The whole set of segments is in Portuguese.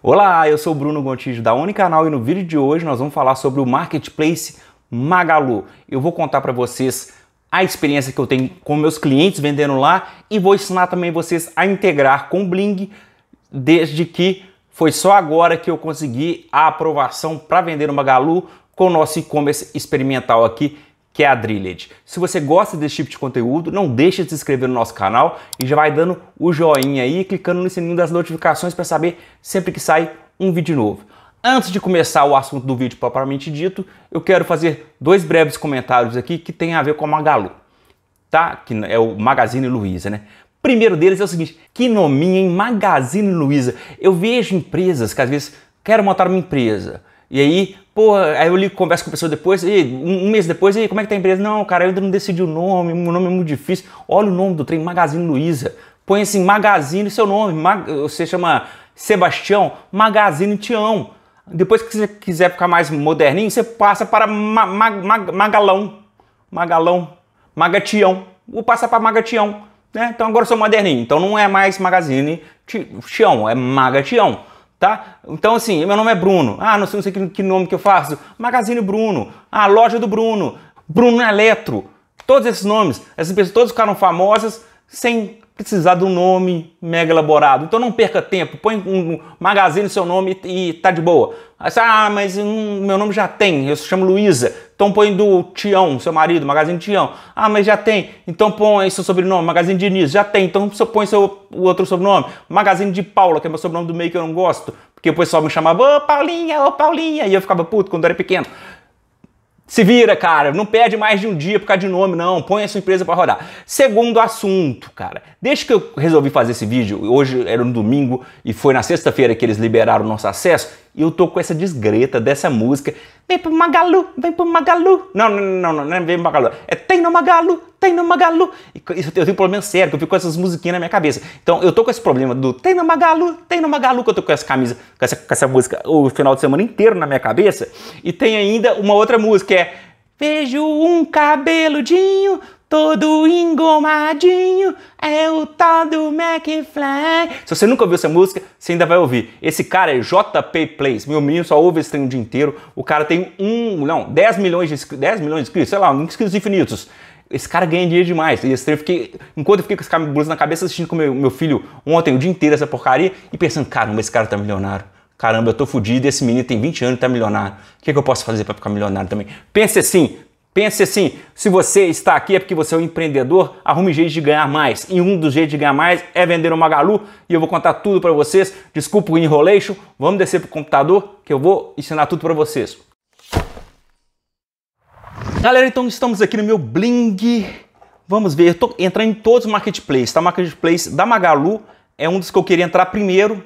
Olá, eu sou Bruno Gontijo da Unicanal e no vídeo de hoje nós vamos falar sobre o marketplace Magalu. Eu vou contar para vocês a experiência que eu tenho com meus clientes vendendo lá e vou ensinar também vocês a integrar com o Bling, desde que foi só agora que eu consegui a aprovação para vender no Magalu com o nosso e-commerce experimental aqui que é a Drilled. Se você gosta desse tipo de conteúdo, não deixe de se inscrever no nosso canal e já vai dando o joinha aí, clicando no sininho das notificações para saber sempre que sai um vídeo novo. Antes de começar o assunto do vídeo propriamente dito, eu quero fazer dois breves comentários aqui que tem a ver com a Magalu, tá? Que é o Magazine Luiza, né? Primeiro deles é o seguinte, que nominha em Magazine Luiza. Eu vejo empresas que às vezes querem montar uma empresa, e aí, porra, aí eu ligo, converso com a pessoa depois, e um, mês depois, e aí, como é que tá a empresa? Não, cara, eu ainda não decidi o nome, o nome é muito difícil. Olha o nome do trem, Magazine Luiza. Põe assim, Magazine, seu nome. Mag, você chama Sebastião, Magazine Tião. Depois que você quiser ficar mais moderninho, você passa para ma, ma, ma, Magalão. Magalão. Magatião. Ou passa para Magatião. Né? Então agora eu sou moderninho. Então não é mais Magazine Tião, é Magatião tá? Então, assim, meu nome é Bruno. Ah, não sei, não sei que, que nome que eu faço. Magazine Bruno. Ah, loja do Bruno. Bruno Eletro. É Todos esses nomes. Essas pessoas todas ficaram famosas sem precisar de um nome mega elaborado. Então não perca tempo, põe um magazine no seu nome e tá de boa. Aí você, ah, mas meu nome já tem, eu se chamo Luísa. Então põe do Tião, seu marido, magazine Tião. Ah, mas já tem. Então põe seu sobrenome, magazine Diniz, já tem. Então põe seu, o outro sobrenome, magazine de Paula, que é meu sobrenome do meio que eu não gosto. Porque o pessoal me chamava, ô oh, Paulinha, ô oh, Paulinha, e eu ficava puto quando eu era pequeno. Se vira, cara. Não perde mais de um dia por causa de nome, não. Põe a sua empresa para rodar. Segundo assunto, cara. Desde que eu resolvi fazer esse vídeo, hoje era no um domingo e foi na sexta-feira que eles liberaram o nosso acesso, e eu tô com essa desgreta dessa música. Vem pro Magalu, vem pro Magalu. Não, não, não, não, não é vem pro Magalu. É tem no Magalu, tem no Magalu. E eu tenho um problema sério, que eu fico com essas musiquinhas na minha cabeça. Então eu tô com esse problema do tem no Magalu, tem no Magalu, que eu tô com essa camisa, com essa, com essa música o final de semana inteiro na minha cabeça. E tem ainda uma outra música, que é Vejo um cabeludinho Todo engomadinho é o tal do McFly. Se você nunca ouviu essa música, você ainda vai ouvir. Esse cara é JP Plays. Meu menino só ouve esse trem o dia inteiro. O cara tem um, não, 10 milhões de, 10 milhões de inscritos, sei lá, inscritos infinitos. Esse cara ganha dinheiro demais. E esse trem, eu fiquei, enquanto eu fiquei com esse blusa na cabeça, assistindo com meu, meu filho ontem, o dia inteiro, essa porcaria, e pensando, caramba, esse cara tá milionário caramba, eu tô fudido, esse menino tem 20 anos e tá milionário. O que, é que eu posso fazer para ficar milionário também? Pense assim, Pense assim, se você está aqui é porque você é um empreendedor, arrume jeito de ganhar mais. E um dos jeitos de ganhar mais é vender uma Magalu e eu vou contar tudo para vocês. Desculpa o enrolation, vamos descer para o computador que eu vou ensinar tudo para vocês. Galera, então estamos aqui no meu Bling. Vamos ver, eu tô entrando em todos os marketplaces, tá? O marketplace da Magalu é um dos que eu queria entrar primeiro.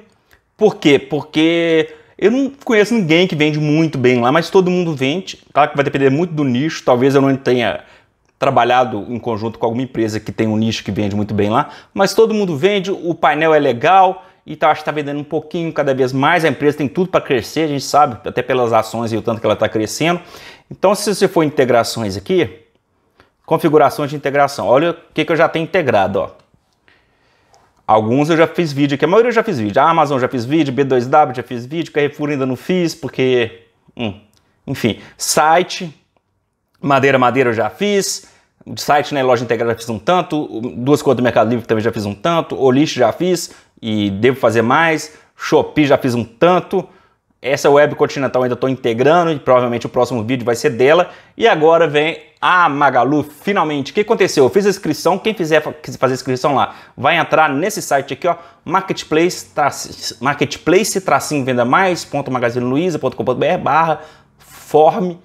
Por quê? Porque eu não conheço ninguém que vende muito bem lá, mas todo mundo vende. Claro que vai depender muito do nicho, talvez eu não tenha trabalhado em conjunto com alguma empresa que tem um nicho que vende muito bem lá, mas todo mundo vende, o painel é legal e tá, acho que está vendendo um pouquinho cada vez mais. A empresa tem tudo para crescer, a gente sabe, até pelas ações e o tanto que ela está crescendo. Então, se você for integrações aqui, configurações de integração, olha o que, que eu já tenho integrado. Ó. Alguns eu já fiz vídeo aqui, a maioria eu já fiz vídeo. A Amazon já fiz vídeo, B2W já fiz vídeo, Carrefour ainda não fiz, porque. Hum. Enfim, site, madeira, madeira eu já fiz. Site, né? Loja integrada já fiz um tanto. Duas coisas do Mercado Livre também já fiz um tanto. Olix já fiz e devo fazer mais. Shopee já fiz um tanto. Essa web continental ainda estou integrando e provavelmente o próximo vídeo vai ser dela. E agora vem a Magalu, finalmente. O que aconteceu? Eu fiz a inscrição, quem fizer fazer inscrição lá vai entrar nesse site aqui, ó, marketplace, marketplace tracinho venda mais, ponto magazineluiza.com.br barra form.html.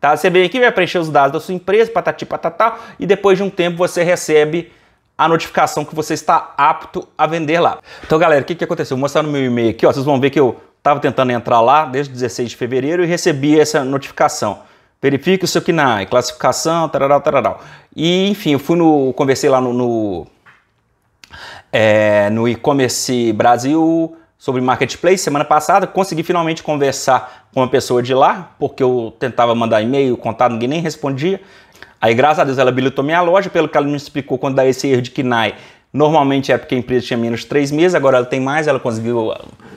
Tá? Você vem aqui, vai preencher os dados da sua empresa, patati patatá, e depois de um tempo você recebe a notificação que você está apto a vender lá. Então, galera, o que, que aconteceu? Vou mostrar no meu e-mail aqui, ó. Vocês vão ver que eu estava tentando entrar lá desde 16 de fevereiro e recebi essa notificação. Verifique o seu KNAI, classificação, tararau, tararau. E, enfim, eu fui no. conversei lá no. no, é, no e-commerce Brasil sobre marketplace semana passada, consegui finalmente conversar com uma pessoa de lá, porque eu tentava mandar e-mail, contato, ninguém nem respondia. Aí, graças a Deus, ela habilitou minha loja, pelo que ela me explicou quando dá esse erro de KNAI. Normalmente é porque a empresa tinha menos de três meses, agora ela tem mais, ela conseguiu,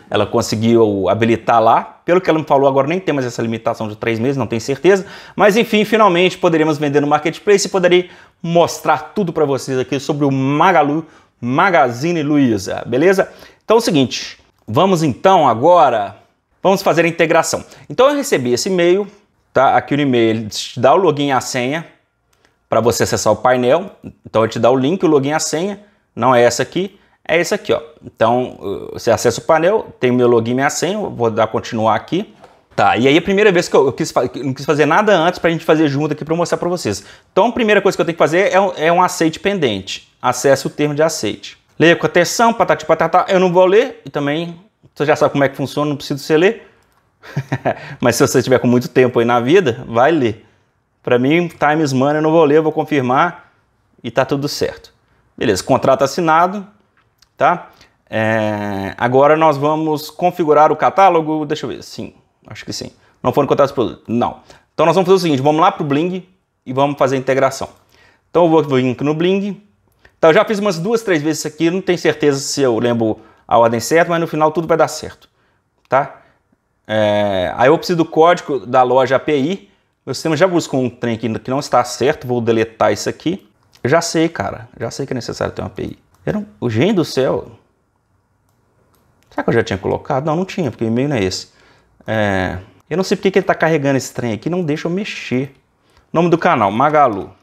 ela conseguiu habilitar lá. Pelo que ela me falou, agora nem tem mais essa limitação de três meses, não tenho certeza. Mas enfim, finalmente poderíamos vender no Marketplace e poderei mostrar tudo para vocês aqui sobre o Magalu Magazine Luiza, beleza? Então é o seguinte, Vamos então agora, vamos fazer a integração. Então eu recebi esse e-mail, tá? Aqui no e-mail ele te dá o login e a senha para você acessar o painel. Então ele te dá o link, o login e a senha, não é essa aqui, é esse aqui, ó. Então uh, você acessa o painel, tem meu login e minha senha, vou dar continuar aqui. Tá, e aí a primeira vez que eu, eu quis, não quis fazer nada antes para a gente fazer junto aqui para mostrar para vocês. Então a primeira coisa que eu tenho que fazer é é um aceite pendente. Acesse o termo de aceite. Leia com atenção, patati patatá. Eu não vou ler e também você já sabe como é que funciona, não preciso você ler. Mas se você tiver com muito tempo aí na vida, vai ler. Para mim, Times Money eu não vou ler, eu vou confirmar e tá tudo certo. Beleza, contrato assinado, tá? É, agora nós vamos configurar o catálogo. Deixa eu ver, sim, acho que sim. Não foram contratados produtos? Não. Então nós vamos fazer o seguinte: vamos lá para o Bling e vamos fazer a integração. Então eu vou vir aqui no Bling, então, eu já fiz umas duas, três vezes isso aqui, não tenho certeza se eu lembro a ordem certa, mas no final tudo vai dar certo, tá? É, aí eu preciso do código da loja API, meu sistema já buscou um trem aqui que não está certo, vou deletar isso aqui. Eu já sei, cara, já sei que é necessário ter uma API. Era um, o gênio do céu. Será que eu já tinha colocado? Não, não tinha, porque o e-mail não é esse. É, eu não sei porque que ele está carregando esse trem aqui, não deixa eu mexer. Nome do canal, Magalu.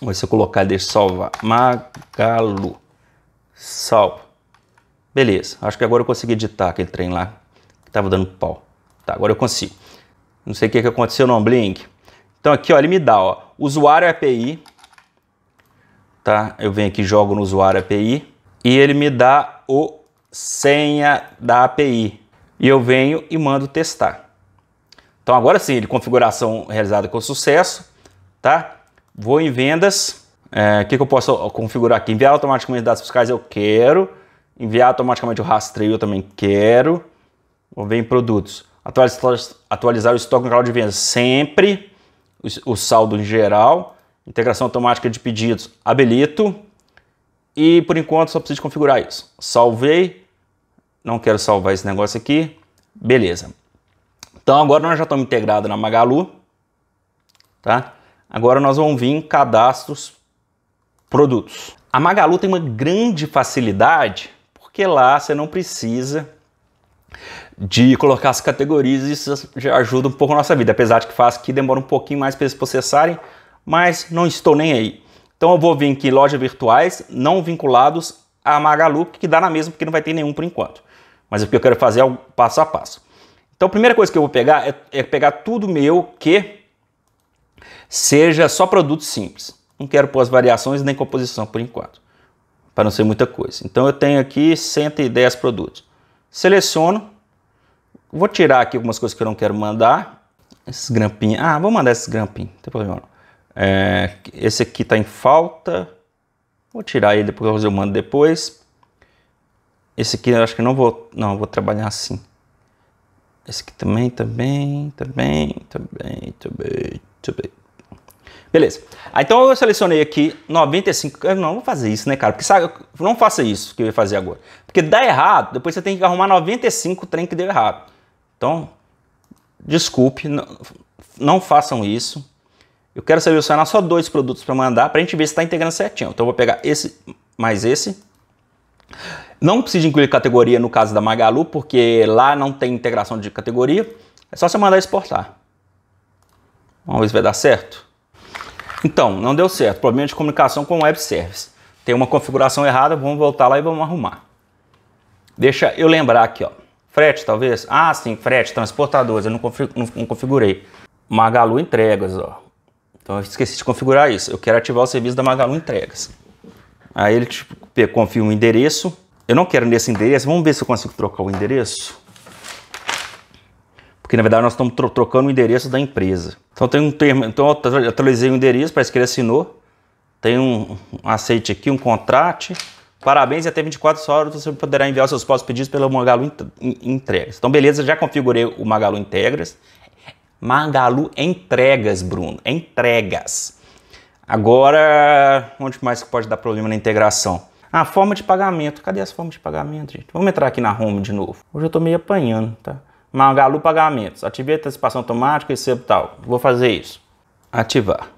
Mas se eu colocar deixa salva salvar. Magalu. Salvo. Beleza. Acho que agora eu consegui editar aquele trem lá. Que tava dando pau. Tá, agora eu consigo. Não sei o que, que aconteceu no Blink. Então aqui, ó, ele me dá, ó. Usuário API. Tá? Eu venho aqui, jogo no usuário API. E ele me dá o senha da API. E eu venho e mando testar. Então agora sim, configuração realizada com sucesso, tá? Vou em vendas. É, o é, que, que eu posso configurar aqui? Enviar automaticamente dados fiscais eu quero. Enviar automaticamente o rastreio eu também quero. Vou ver em produtos. Atualizar, o estoque no canal de vendas sempre. O, o saldo em geral. Integração automática de pedidos habilito. E por enquanto só preciso configurar isso. Salvei. Não quero salvar esse negócio aqui. Beleza. Então agora nós já estamos integrados na Magalu. Tá? Agora nós vamos vir em cadastros produtos. A Magalu tem uma grande facilidade porque lá você não precisa de colocar as categorias e isso já ajuda um pouco a nossa vida, apesar de que faz que demora um pouquinho mais para eles processarem, mas não estou nem aí. Então eu vou vir aqui lojas virtuais não vinculados à Magalu, que dá na mesma porque não vai ter nenhum por enquanto. Mas o que eu quero fazer é o passo a passo. Então a primeira coisa que eu vou pegar é, é pegar tudo meu que seja só produtos simples. Não quero pôr as variações nem composição por enquanto, para não ser muita coisa. Então eu tenho aqui 110 produtos. Seleciono, vou tirar aqui algumas coisas que eu não quero mandar. Esses grampinhos, ah, vou mandar esses grampinhos, não tem problema não. É, esse aqui está em falta, vou tirar ele, depois eu mando depois. Esse aqui eu acho que não vou, não, vou trabalhar assim. Esse aqui também, também, também, também, também, também. Beleza. Ah, então eu selecionei aqui 95. Eu não vou fazer isso, né, cara? Porque sabe, não faça isso que eu ia fazer agora. Porque dá errado, depois você tem que arrumar 95 trem que deu errado. Então, desculpe, não, não façam isso. Eu quero selecionar só dois produtos para mandar para a gente ver se está integrando certinho. Então eu vou pegar esse mais esse. Não precisa incluir categoria no caso da Magalu, porque lá não tem integração de categoria. É só você mandar exportar. Vamos ver se vai dar certo. Então, não deu certo. Problema de comunicação com o web service. Tem uma configuração errada, vamos voltar lá e vamos arrumar. Deixa eu lembrar aqui, ó. Frete, talvez? Ah, sim, frete, transportadores. Eu não, config não, não configurei. Magalu Entregas, ó. Então eu esqueci de configurar isso. Eu quero ativar o serviço da Magalu Entregas. Aí ele tipo, confia um endereço. Eu não quero nesse endereço. Vamos ver se eu consigo trocar o endereço. Porque na verdade nós estamos tro trocando o endereço da empresa. Então tem um termo, então eu atualizei o endereço, parece que ele assinou. Tem um, um aceite aqui, um contrato. Parabéns, e até 24 horas você poderá enviar os seus postos pedidos pelo Magalu Entregas. Então, beleza, já configurei o Magalu Integras. Magalu Entregas, Bruno. Entregas. Agora, onde mais que pode dar problema na integração? A ah, forma de pagamento. Cadê as formas de pagamento, gente? Vamos entrar aqui na home de novo. Hoje eu estou meio apanhando, tá? Magalu Pagamentos. Ativei a antecipação automática e recebo tal. Vou fazer isso. Ativar.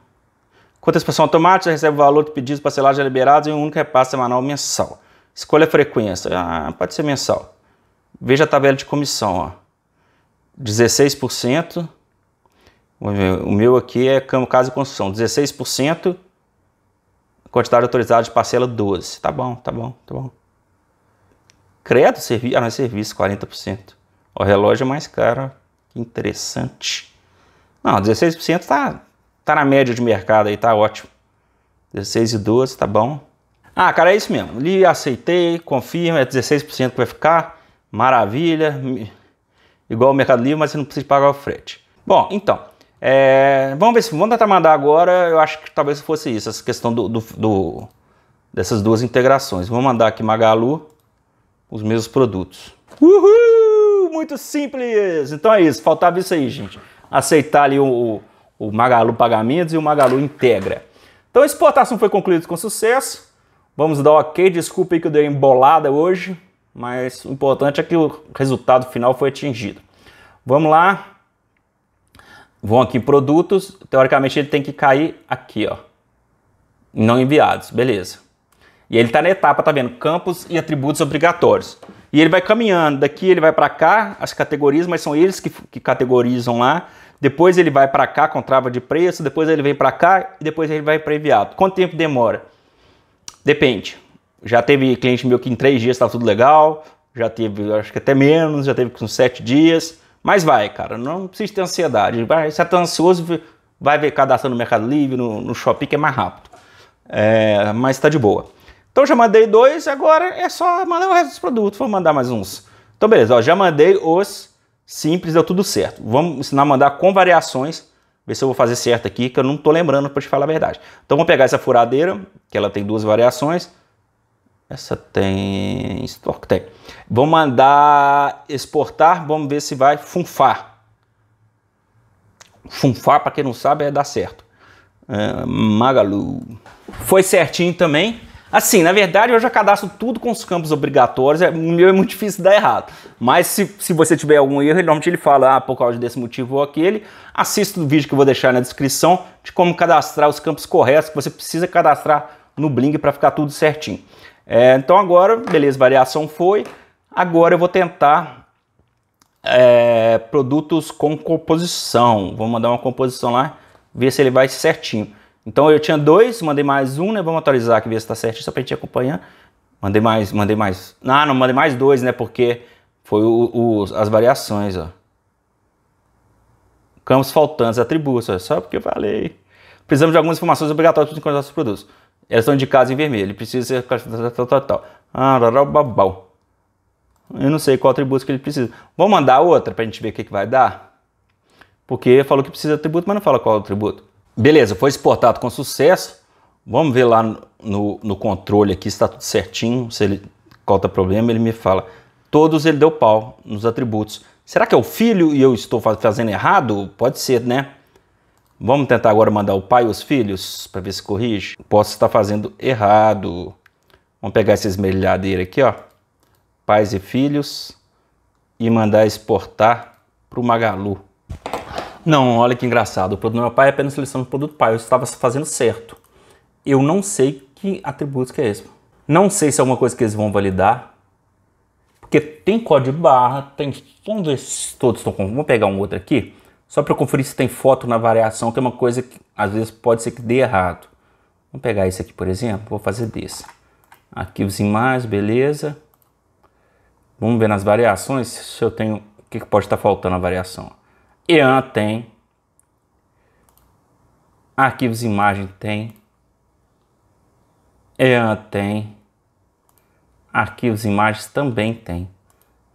Com antecipação automática, recebe o valor de pedidos parcelados já liberados em um único repasse semanal mensal. Escolha a frequência. Ah, pode ser mensal. Veja a tabela de comissão. Ó. 16%. O meu aqui é caso e construção. 16%. Quantidade autorizada de parcela 12. Tá bom, tá bom, tá bom. Credo, serviço. Ah, não é serviço, 40%. O relógio é mais caro. Que interessante. Não, 16% tá, tá na média de mercado aí, tá ótimo. 16,12% e tá bom. Ah, cara, é isso mesmo. Li, aceitei, confirma, é 16% que vai ficar. Maravilha. Igual o Mercado Livre, mas você não precisa pagar o frete. Bom, então. É, vamos ver se vamos tentar mandar agora. Eu acho que talvez fosse isso, essa questão do, do, do dessas duas integrações. Vou mandar aqui Magalu os mesmos produtos. Uhul! muito simples. Então é isso, faltava isso aí, gente. Aceitar ali o, o Magalu Pagamentos e o Magalu Integra. Então a exportação foi concluída com sucesso. Vamos dar ok. Desculpa aí que eu dei embolada hoje, mas o importante é que o resultado final foi atingido. Vamos lá. Vão aqui produtos. Teoricamente ele tem que cair aqui, ó. Não enviados, beleza. E ele está na etapa, tá vendo? Campos e atributos obrigatórios. E ele vai caminhando, daqui ele vai para cá, as categorias, mas são eles que, que categorizam lá. Depois ele vai para cá com trava de preço, depois ele vem para cá e depois ele vai para enviado. Quanto tempo demora? Depende. Já teve cliente meu que em três dias estava tudo legal, já teve, acho que até menos, já teve com sete dias. Mas vai, cara, não precisa ter ansiedade. Vai, se tá ansioso, vai ver cadastro no Mercado Livre, no, no Shopping, que é mais rápido. É, mas está de boa. Então já mandei dois, agora é só mandar o resto dos produtos. Vou mandar mais uns. Então beleza, ó, já mandei os simples, deu tudo certo. Vamos ensinar a mandar com variações. Ver se eu vou fazer certo aqui, que eu não tô lembrando para te falar a verdade. Então vamos pegar essa furadeira, que ela tem duas variações. Essa tem estoque, tem. Vou mandar exportar, vamos ver se vai funfar. Funfar, para quem não sabe, é dar certo. É, Magalu. Foi certinho também. Assim, na verdade, eu já cadastro tudo com os campos obrigatórios, é, o meu é muito difícil dar errado. Mas se, se você tiver algum erro, ele, normalmente ele fala, ah, por causa desse motivo ou aquele, assista o vídeo que eu vou deixar na descrição de como cadastrar os campos corretos que você precisa cadastrar no Bling para ficar tudo certinho. É, então agora, beleza, variação foi. Agora eu vou tentar é, produtos com composição. Vou mandar uma composição lá, ver se ele vai certinho. Então eu tinha dois, mandei mais um, né? Vamos atualizar aqui, ver se tá certo, só pra gente acompanhar. Mandei mais, mandei mais. Ah, não, mandei mais dois, né? Porque foi o, o as variações, ó. Campos faltantes, atributos, ó. só porque eu falei. Precisamos de algumas informações obrigatórias para encontrar os produtos. Elas estão indicadas em vermelho, Ele precisa ser Ah, babau. Eu não sei qual atributo que ele precisa. Vamos mandar outra para a gente ver o que, que vai dar? Porque falou que precisa de atributo, mas não fala qual é atributo. Beleza, foi exportado com sucesso. Vamos ver lá no, no controle aqui se está tudo certinho, se ele causa tá problema, ele me fala. Todos ele deu pau nos atributos. Será que é o filho e eu estou fazendo errado? Pode ser, né? Vamos tentar agora mandar o pai e os filhos para ver se corrige. Posso estar fazendo errado. Vamos pegar essa esmerilhadeiro aqui, ó. Pais e filhos. E mandar exportar para o Magalu. Não, olha que engraçado. O produto do meu pai é apenas seleção do produto pai. Eu estava fazendo certo. Eu não sei que atributos que é esse. Não sei se é uma coisa que eles vão validar. Porque tem código barra, tem ver se todos estão com. Vamos pegar um outro aqui, só para conferir se tem foto na variação, que é uma coisa que às vezes pode ser que dê errado. Vamos pegar esse aqui, por exemplo, vou fazer desse. Arquivos em mais, beleza. Vamos ver nas variações se eu tenho o que pode estar faltando na variação. EAN tem, arquivos imagem tem, EAN tem, arquivos imagens também tem.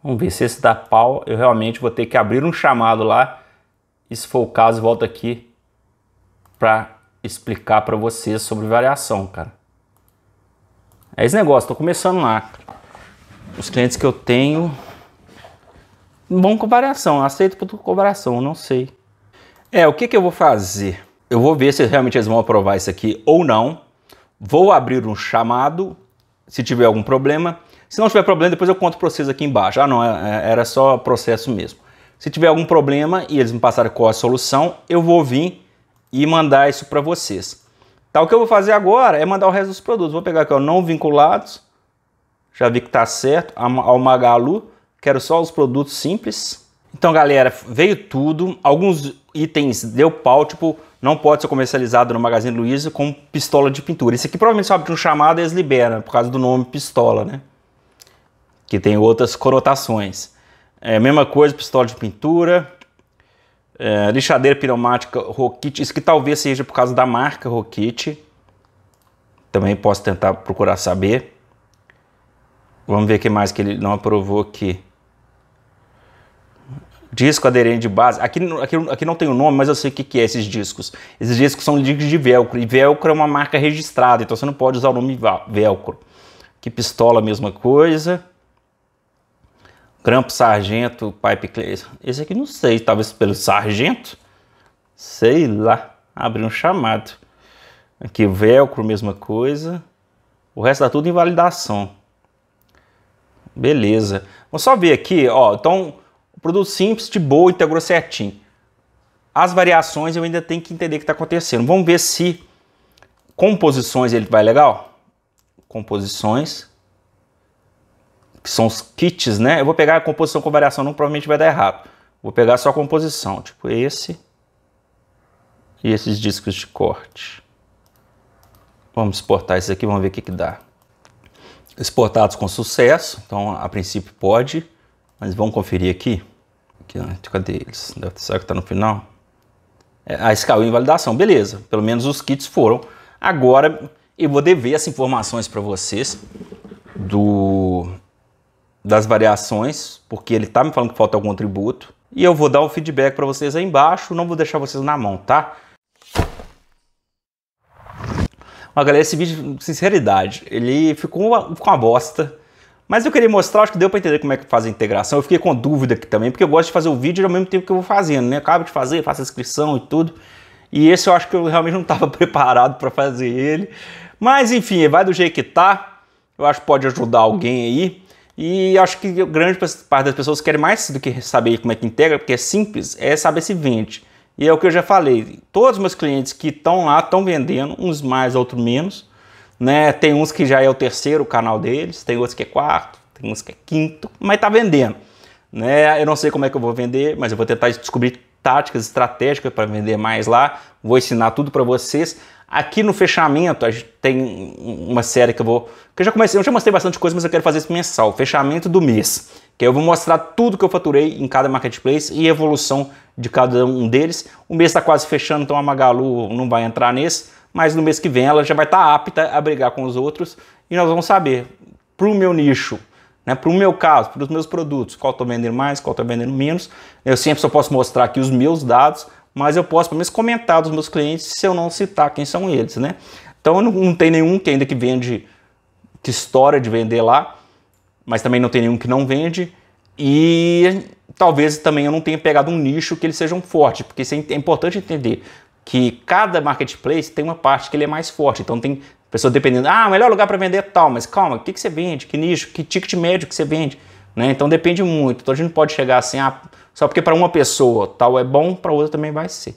Vamos ver se esse dá pau, eu realmente vou ter que abrir um chamado lá, e se for o caso, volto aqui para explicar para vocês sobre variação, cara. É esse negócio, tô começando lá. Os clientes que eu tenho, bom comparação. Aceito por comparação, não sei. É, o que, que eu vou fazer? Eu vou ver se realmente eles vão aprovar isso aqui ou não. Vou abrir um chamado, se tiver algum problema. Se não tiver problema, depois eu conto para vocês aqui embaixo. Ah, não, é, é, era só processo mesmo. Se tiver algum problema e eles me passarem qual é a solução, eu vou vir e mandar isso para vocês. Tá, o que eu vou fazer agora é mandar o resto dos produtos. Vou pegar aqui, ó, não vinculados. Já vi que tá certo. Ao Magalu. Quero só os produtos simples. Então, galera, veio tudo. Alguns itens deu pau, tipo, não pode ser comercializado no Magazine Luiza com pistola de pintura. Isso aqui provavelmente só abre um chamado e eles liberam, por causa do nome pistola, né? Que tem outras conotações. É, mesma coisa, pistola de pintura. É, lixadeira pneumática Rockit. Isso que talvez seja por causa da marca Rockit. Também posso tentar procurar saber. Vamos ver o que mais que ele não aprovou aqui disco aderente de base. Aqui, aqui, aqui não tem o nome, mas eu sei o que, que é esses discos. Esses discos são discos de velcro. E velcro é uma marca registrada, então você não pode usar o nome velcro. Que pistola, mesma coisa. Grampo Sargento, Pipe Clay. Esse aqui não sei, talvez pelo Sargento. Sei lá. Abri um chamado. Aqui, velcro, mesma coisa. O resto tá tudo em validação. Beleza. Vamos só ver aqui, ó. Então, produto simples, de boa, integrou certinho. As variações eu ainda tenho que entender o que está acontecendo. Vamos ver se composições ele vai legal. Composições, que são os kits, né? Eu vou pegar a composição com variação, não provavelmente vai dar errado. Vou pegar só a composição, tipo esse e esses discos de corte. Vamos exportar esses aqui, vamos ver o que, que dá. Exportados com sucesso, então a princípio pode, mas vamos conferir aqui. Aqui, na Cadê deles. Deve, será que tá no final? É, a escala invalidação, beleza. Pelo menos os kits foram. Agora eu vou dever as informações para vocês do das variações, porque ele tá me falando que falta algum atributo. E eu vou dar o um feedback para vocês aí embaixo, não vou deixar vocês na mão, tá? Mas galera, esse vídeo, sinceridade, ele ficou uma, a uma bosta. Mas eu queria mostrar, acho que deu para entender como é que faz a integração. Eu fiquei com dúvida aqui também, porque eu gosto de fazer o vídeo ao mesmo tempo que eu vou fazendo, né? Acabo de fazer, faço a inscrição e tudo. E esse eu acho que eu realmente não estava preparado para fazer ele. Mas enfim, vai do jeito que tá. Eu acho que pode ajudar alguém aí. E acho que grande parte das pessoas querem mais do que saber como é que integra, porque é simples, é saber se vende. E é o que eu já falei. Todos os meus clientes que estão lá estão vendendo, uns mais, outros menos né? Tem uns que já é o terceiro canal deles, tem outros que é quarto, tem uns que é quinto, mas tá vendendo, né? Eu não sei como é que eu vou vender, mas eu vou tentar descobrir táticas estratégicas para vender mais lá. Vou ensinar tudo para vocês. Aqui no fechamento, a gente tem uma série que eu vou. Que eu já comecei, eu já mostrei bastante coisa, mas eu quero fazer isso mensal. O fechamento do mês. Que eu vou mostrar tudo que eu faturei em cada marketplace e evolução de cada um deles. O mês está quase fechando, então a Magalu não vai entrar nesse mas no mês que vem ela já vai estar tá apta a brigar com os outros e nós vamos saber para o meu nicho, né, para o meu caso, para os meus produtos, qual estou vendendo mais, qual estou vendendo menos. Eu sempre só posso mostrar aqui os meus dados, mas eu posso pelo menos comentar dos meus clientes se eu não citar quem são eles, né? Então não, não tem nenhum que ainda que vende, que história de vender lá, mas também não tem nenhum que não vende. E talvez também eu não tenha pegado um nicho que eles sejam fortes, porque isso é, é importante entender que cada marketplace tem uma parte que ele é mais forte. Então tem pessoa dependendo, ah, melhor lugar para vender é tal, mas calma, o que, que você vende? Que nicho? Que ticket médio que você vende? Né? Então depende muito. Então a gente não pode chegar assim, ah, só porque para uma pessoa tal é bom, para outra também vai ser.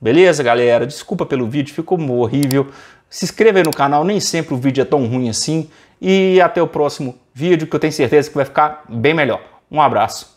Beleza, galera? Desculpa pelo vídeo, ficou horrível. Se inscreva aí no canal, nem sempre o vídeo é tão ruim assim. E até o próximo vídeo, que eu tenho certeza que vai ficar bem melhor. Um abraço.